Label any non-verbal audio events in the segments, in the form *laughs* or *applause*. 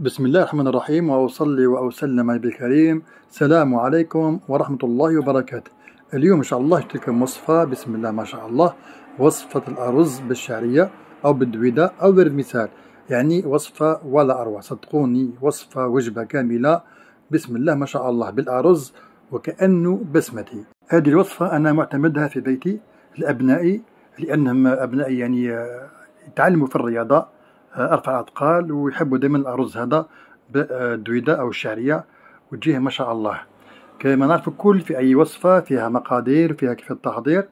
بسم الله الرحمن الرحيم وأصلي وأسلم الكريم السلام عليكم ورحمة الله وبركاته اليوم إن شاء الله لكم وصفة بسم الله ما شاء الله وصفة الأرز بالشعرية أو بالدويدة أو بالمثال يعني وصفة ولا أروع صدقوني وصفة وجبة كاملة بسم الله ما شاء الله بالأرز وكأنه بسمتي هذه الوصفة أنا معتمدها في بيتي لأبنائي لأنهم أبنائي يعني يتعلموا في الرياضة ارفع الاثقال ويحبوا دائما الارز هذا بالدويده آه، او الشعريه وتجيه ما شاء الله كما نعرف الكل في اي وصفه فيها مقادير فيها كيف التحضير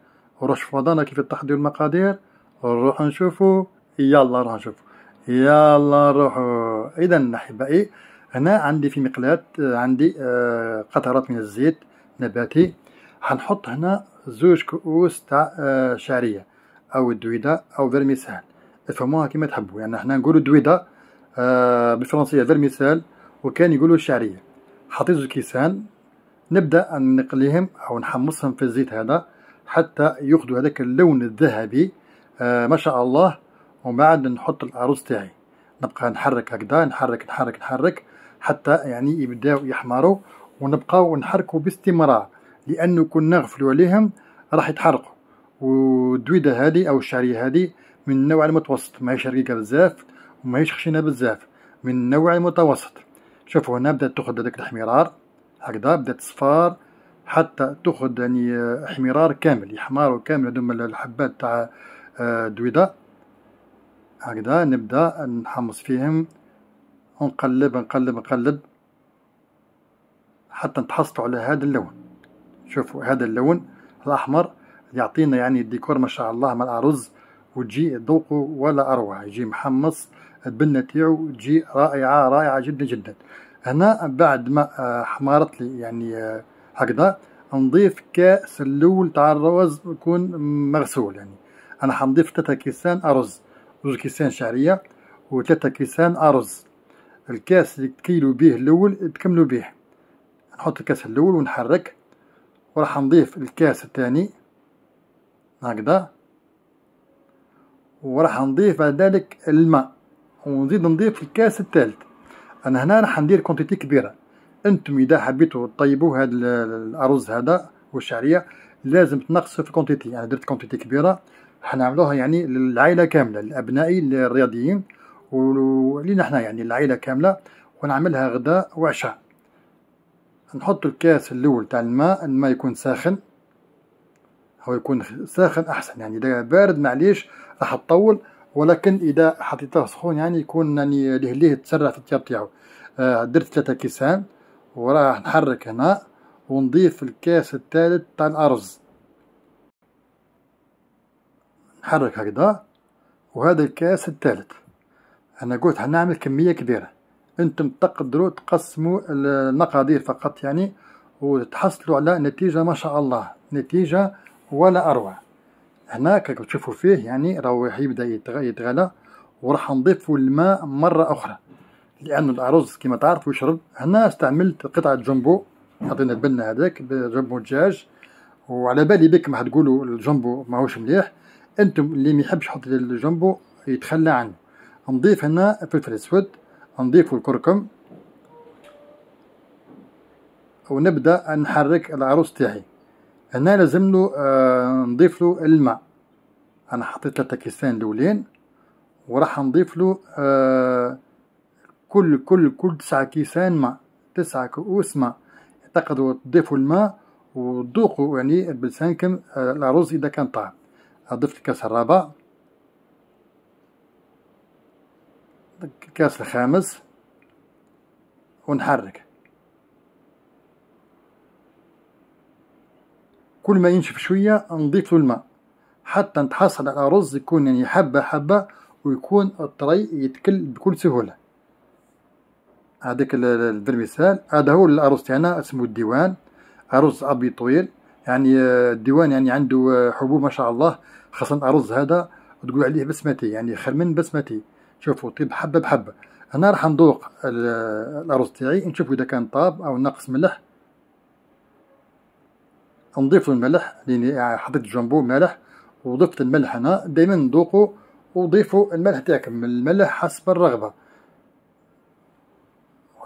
نروح في كيف التحضير المقادير نروح نشوفوا يلا نروح نشوفوا يلا نروحوا اذا احبائي هنا عندي في مقلاة آه، عندي آه، قطرات من الزيت نباتي حنحط هنا زوج كؤوس تاع شعريه او الدويده او فيرميسال تفهموها كيما تحبوا يعني احنا نقولوا دويدا آه بالفرنسيه المثال وكان يقولوا الشعريه حطيت الكيسان نبدا نقليهم او نحمصهم في الزيت هذا حتى ياخذوا هذاك اللون الذهبي آه ما شاء الله ومن بعد نحط الارز تاعي نبقى نحرك هكذا نحرك نحرك نحرك حتى يعني يبداو يحمروا ونبقاو نحركوا باستمرار لانه كون نغفلوا عليهم راح يتحرقوا والدويده هذه او الشعريه هذه من النوع المتوسط ماهيش رقيقه بزاف وماهيش خشنه بزاف من النوع المتوسط شوفوا هنا بدات تاخذ هذاك الحميرار هكذا بدات تصفار حتى تاخذ يعني آه، حميرار كامل يحماروا كامل هذوما الحبات تاع الدويده آه، هكذا نبدا نحمص فيهم ونقلب نقلب نقلب حتى نتحصلوا على هذا اللون شوفوا هذا اللون الاحمر يعطينا يعني الديكور ما شاء الله مع الارز وتجي ذوقه ولا أروع يجي محمص البنة تاعو تجي رائعة رائعة جدا جدا هنا بعد ما آه، حمارت لي يعني آه، هكذا نضيف كاس اللول تاع الرز يكون مغسول يعني انا حنضيف ثلاثة كيسان ارز زوج كيسان شعريه وثلاثة كيسان ارز الكاس اللي تكيلو بيه الاول تكملوا بيه نحط الكاس الاول ونحرك وراح نضيف الكاس الثاني هكذا وراح نضيف بعد ذلك الماء ونزيد نضيف الكاس الثالث انا هنا راح ندير كونتيتي كبيره انتم اذا حبيتوا تطيبوا هذا الارز هذا والشعريه لازم تنقصوا في الكونتيتي انا درت كونتيتي كبيره حنعملوها يعني للعائله كامله لابنائي الرياضيين ولينا حنا يعني العائله كامله ونعملها غداء وعشاء نحط الكاس الاول تاع الماء الماء يكون ساخن هو يكون ساخن احسن يعني اذا بارد معليش راح تطول ولكن اذا حطيته سخون يعني يكون يعني ليه ليه تسرع في التيار تاعو آه درت ثلاثة كيسان وراح نحرك هنا ونضيف الكاس الثالث تاع الارز نحرك هكذا وهذا الكاس الثالث انا قلت حنعمل كميه كبيره انتم تقدروا تقسموا المقادير فقط يعني وتحصلوا على نتيجه ما شاء الله نتيجه ولا اروع هنا كيف تشوفوا فيه يعني راهو يبدا يتغلى وراح نضيفوا الماء مرة أخرى لأن الأرز كما تعرفوا يشرب هنا استعملت قطعة جمبو حطينا البنه هذاك بجمبو دجاج وعلى بالي بكم حتقولو الجمبو ماهوش مليح انتم اللي ما يحبش يحط الجمبو يتخلى عنه نضيف هنا فلفل اسود نضيف الكركم ونبدا نحرك العروس تاعي هنا لازم له آه نضيف له الماء انا حطيت ثلاثة كيسان دولين وراح نضيف له آه كل كل كل تسعة كيسان ماء تسعة كؤوس ماء تقدروا تضيفوا الماء وتذوقوا يعني بلسانكم آه، الارز اذا كان طعم اضفت الكاس الرابع الكاس الخامس ونحرك كل ما ينشف شوية نضيف له الماء حتى نتحصل على رز يكون يعني حبة حبة ويكون الطري يتكل بكل سهولة هذاك المثال هذا هو الأرز تاعنا اسمه الديوان أرز أبيض طويل يعني آه، الديوان يعني عنده آه، حبوب ما شاء الله خاصة الأرز هذا تقول عليه بسمتي يعني خير من بسمتي شوفوا طيب حبة بحبة انا راح نذوق الأرز تاعي نشوف إذا كان طاب أو ناقص ملح نضيف الملح لأني حطيت جنبو ملح وضفت الملح هنا دايما نذوقو وضيفوا الملح تاعكم الملح حسب الرغبة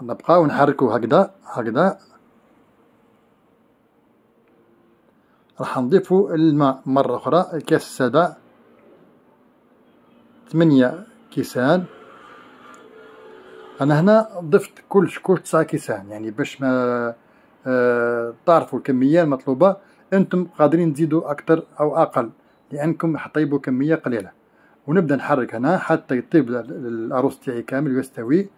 نبقاو نحركو هكذا هكذا راح نضيفو الماء مرة أخرى الكاس السادة ثمانية كيسان أنا هنا ضفت كل شكوش تسعة كيسان يعني باش ما آه، تعرفوا الكمية المطلوبة أنتم قادرين تزيدوا أكثر أو أقل لأنكم حطيبوا كمية قليلة ونبدأ نحرك هنا حتى يطيب الأرز تاعي كامل ويستوي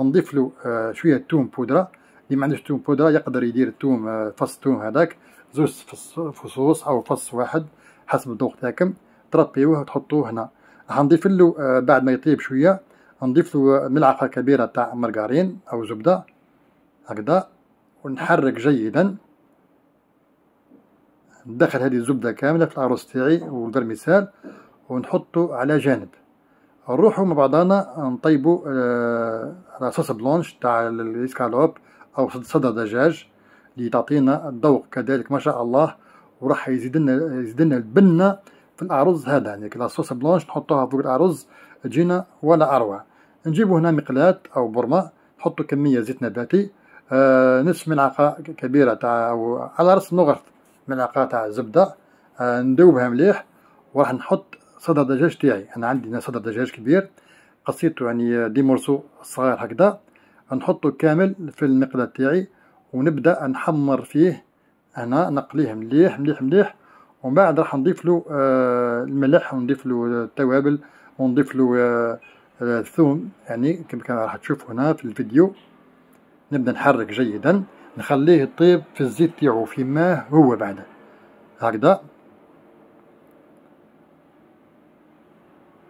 نضيف له آه، شوية توم بودرة اللي ما عندوش توم بودرة يقدر يدير التوم آه، فص توم هذاك زوج فصوص أو فص واحد حسب الذوق تاعكم تربيوه وتحطوه هنا راح نضيف له بعد ما يطيب شوية نضيف له ملعقة كبيرة تاع مرقارين أو زبدة هكذا ونحرك جيدا ندخل هذه الزبدة كاملة في العروس تاعي والبرميسال ونحطو على جانب نروحو مع بعضنا نطيبو آه، على صوص بلونش تاع الاسكالوب أو صدر دجاج اللي تعطينا الذوق كذلك ما شاء الله وراح يزيدنا يزيدنا البنة في الأرز هذا يعني لاصوص بلونش نحطوها فوق الأرز تجينا ولا أروع نجيبو هنا مقلاة أو برمة نحطو كمية زيت نباتي آه، نصف ملعقه كبيره تاع على راس نغرت ملعقه تاع زبده آه، ندوبها مليح وراح نحط صدر دجاج تاعي انا عندي صدر دجاج كبير قصيته يعني دي مورسو صغير هكذا نحطه كامل في المقلاة تاعي ونبدا نحمر فيه هنا نقليه مليح مليح مليح ومن بعد راح نضيف له آه، الملح ونضيف له التوابل ونضيف له الثوم يعني كما راح تشوفوا هنا في الفيديو نبدأ نحرك جيدا نخليه يطيب في الزيت تاعو في ماه هو بعده هكذا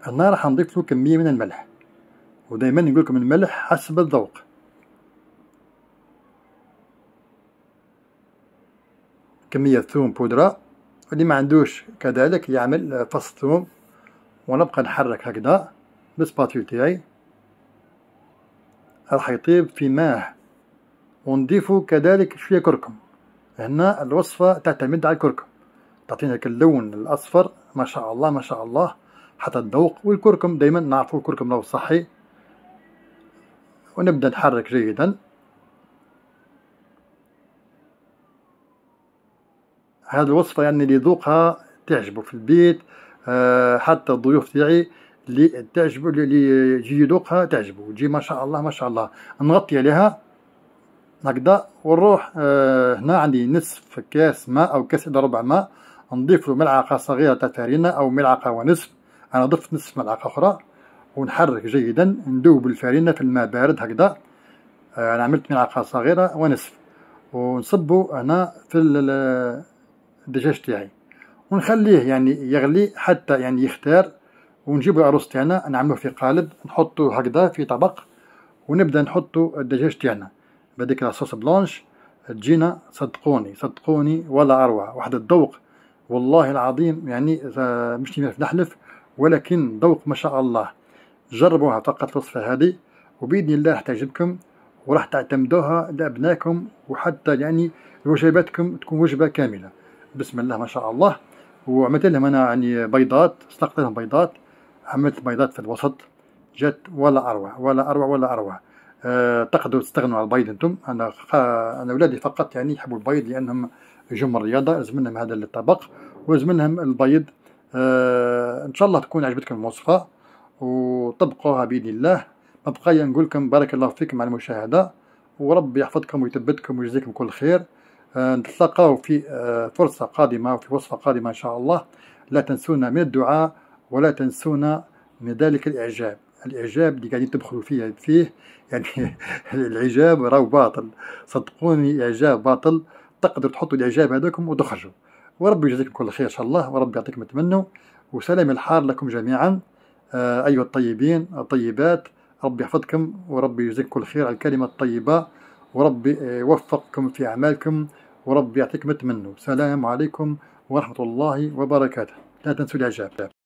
هنا راح نضيف له كمية من الملح ودائما نقول لكم الملح حسب الذوق كمية ثوم بودرة اللي ما عندوش كذلك يعمل فص ثوم ونبقى نحرك هكذا بالسباتول تاعي راح يطيب في ماه ونضيف كذلك شوية كركم هنا الوصفة تعتمد على الكركم تعطينا اللون الأصفر ما شاء الله ما شاء الله حتى الذوق والكركم دايما نعرفوا الكركم راهو صحي ونبدأ نحرك جيدا هذه الوصفة يعني اللي يذوقها تعجبه في البيت آه حتى الضيوف تاعي اللي تعجبه اللي يجي يذوقها تعجبه تجي ما شاء الله ما شاء الله نغطي عليها هكذا ونروح آه هنا عندي نصف كاس ماء او كاس الى ربع ماء نضيف له ملعقه صغيره تاع تارينا او ملعقه ونصف انا ضفت نصف ملعقه اخرى ونحرك جيدا ندوب الفارينة في الماء بارد هكذا آه انا عملت ملعقه صغيره ونصف ونصبو هنا في الدجاج تاعي ونخليه يعني يغلي حتى يعني يختار ونجيبو العروس تاعنا نعملوه في قالب نحطو هكذا في طبق ونبدا نحطو الدجاج تاعنا بهذيك لاصوص بلونش تجينا صدقوني صدقوني ولا أروع واحد الذوق والله العظيم يعني آه، مش نحلف ولكن ذوق ما شاء الله جربوها فقط الوصفة هذه وبإذن الله راح تعجبكم وراح تعتمدوها لأبنائكم وحتى يعني وجباتكم تكون وجبة كاملة بسم الله ما شاء الله وعملت لهم أنا يعني بيضات سلقت لهم بيضات عملت بيضات في الوسط جات ولا أروع ولا أروع ولا أروع آه، تقدروا تستغنوا على البيض انتم انا انا اولادي فقط يعني يحبوا البيض لانهم جم الرياضه لازم منهم هذا الطبق ولازم منهم البيض آه، ان شاء الله تكون عجبتكم الوصفه وطبقوها باذن الله ما بقايا نقول لكم بارك الله فيكم على المشاهده وربي يحفظكم ويثبتكم ويجزيكم كل خير آه، نتلاقاو في فرصه قادمه وفي وصفه قادمه ان شاء الله لا تنسونا من الدعاء ولا تنسونا من ذلك الاعجاب الاعجاب اللي قاعدين تدخلوا فيه فيه يعني *laughs* الاعجاب راهو باطل صدقوني اعجاب باطل تقدر تحطوا الاعجاب هذاكم وتخرجوا وربي يجزيكم كل خير ان شاء الله وربي يعطيكم تمنوا وسلام الحار لكم جميعا آه ايها الطيبين الطيبات ربي يحفظكم وربي يجزيكم كل خير على الكلمه الطيبه وربي آه، يوفقكم في اعمالكم وربي يعطيكم تمنوا السلام عليكم ورحمه الله وبركاته لا تنسوا الاعجاب